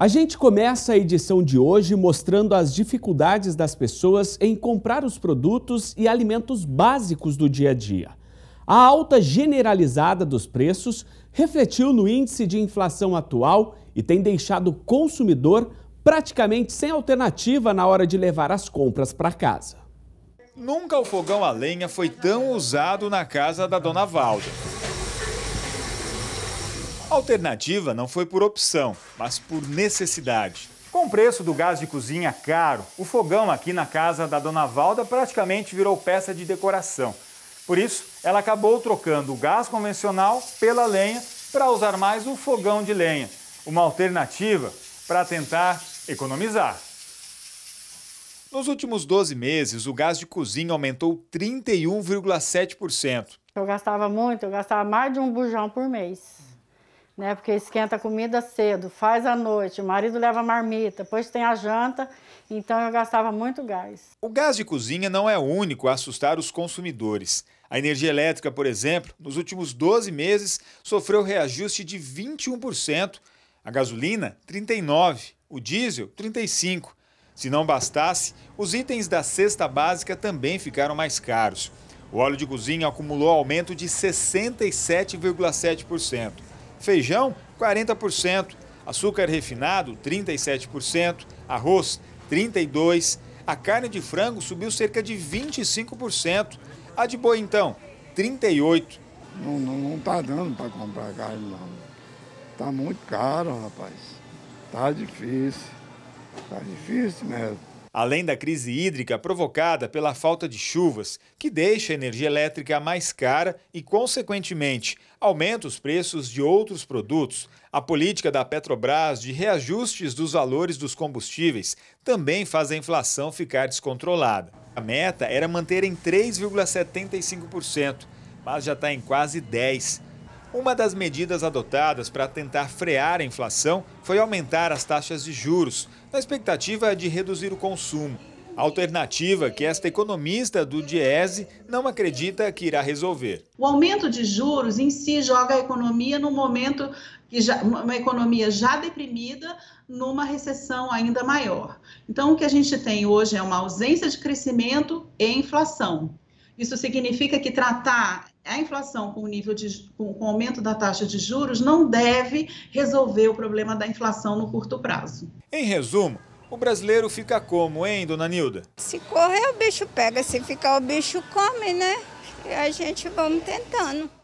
A gente começa a edição de hoje mostrando as dificuldades das pessoas em comprar os produtos e alimentos básicos do dia a dia. A alta generalizada dos preços refletiu no índice de inflação atual e tem deixado o consumidor praticamente sem alternativa na hora de levar as compras para casa. Nunca o fogão a lenha foi tão usado na casa da dona Valda. Alternativa não foi por opção, mas por necessidade. Com o preço do gás de cozinha caro, o fogão aqui na casa da dona Valda praticamente virou peça de decoração. Por isso, ela acabou trocando o gás convencional pela lenha para usar mais o fogão de lenha, uma alternativa para tentar economizar. Nos últimos 12 meses, o gás de cozinha aumentou 31,7%. Eu gastava muito, eu gastava mais de um bujão por mês né? Porque esquenta a comida cedo, faz à noite, o marido leva marmita, depois tem a janta, então eu gastava muito gás. O gás de cozinha não é o único a assustar os consumidores. A energia elétrica, por exemplo, nos últimos 12 meses sofreu reajuste de 21%, a gasolina 39, o diesel 35. Se não bastasse, os itens da cesta básica também ficaram mais caros. O óleo de cozinha acumulou aumento de 67,7% feijão 40%, açúcar refinado 37%, arroz 32%, a carne de frango subiu cerca de 25%, a de boi então 38%. Não, não, não tá dando para comprar carne não. Tá muito caro, rapaz. Tá difícil. Tá difícil mesmo além da crise hídrica provocada pela falta de chuvas, que deixa a energia elétrica mais cara e, consequentemente, aumenta os preços de outros produtos. A política da Petrobras de reajustes dos valores dos combustíveis também faz a inflação ficar descontrolada. A meta era manter em 3,75%, mas já está em quase 10%. Uma das medidas adotadas para tentar frear a inflação foi aumentar as taxas de juros, na expectativa de reduzir o consumo. Alternativa que esta economista do Diese não acredita que irá resolver. O aumento de juros em si joga a economia num momento que já, uma economia já deprimida numa recessão ainda maior. Então, o que a gente tem hoje é uma ausência de crescimento e inflação. Isso significa que tratar a inflação com o nível de com, o aumento da taxa de juros não deve resolver o problema da inflação no curto prazo. Em resumo, o brasileiro fica como, hein, dona Nilda? Se correr o bicho pega, se ficar o bicho come, né? E a gente vamos tentando.